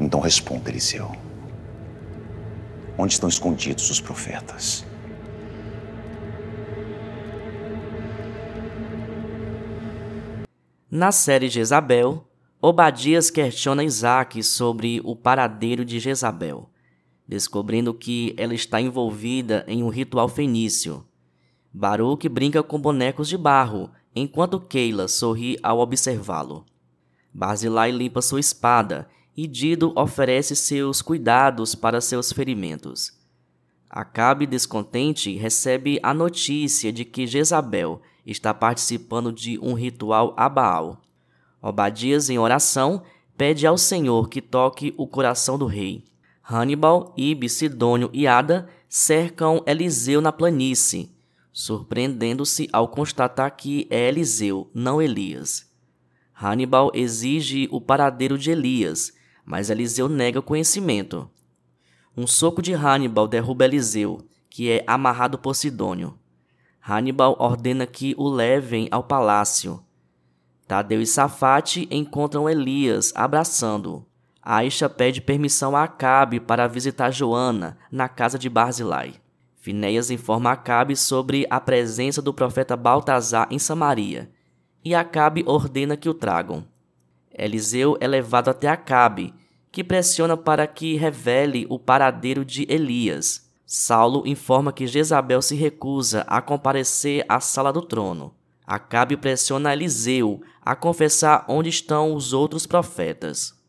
Então responda, Eliseu. Onde estão escondidos os profetas? Na série Jezabel, Obadias questiona Isaac sobre o paradeiro de Jezabel, descobrindo que ela está envolvida em um ritual fenício. Baruch brinca com bonecos de barro, enquanto Keila sorri ao observá-lo. Barzilai limpa sua espada e Dido oferece seus cuidados para seus ferimentos. Acabe, descontente, recebe a notícia de que Jezabel está participando de um ritual a Baal. Obadias, em oração, pede ao Senhor que toque o coração do rei. Hannibal, Ibe, Sidônio e Ada cercam Eliseu na planície, surpreendendo-se ao constatar que é Eliseu, não Elias. Hannibal exige o paradeiro de Elias mas Eliseu nega o conhecimento. Um soco de Hannibal derruba Eliseu, que é amarrado por Sidônio. Hannibal ordena que o levem ao palácio. Tadeu e Safate encontram Elias abraçando-o. Aisha pede permissão a Acabe para visitar Joana na casa de Barzilai. Finéias informa Acabe sobre a presença do profeta Baltazar em Samaria, e Acabe ordena que o tragam. Eliseu é levado até Acabe, que pressiona para que revele o paradeiro de Elias. Saulo informa que Jezabel se recusa a comparecer à sala do trono. Acabe pressiona Eliseu a confessar onde estão os outros profetas.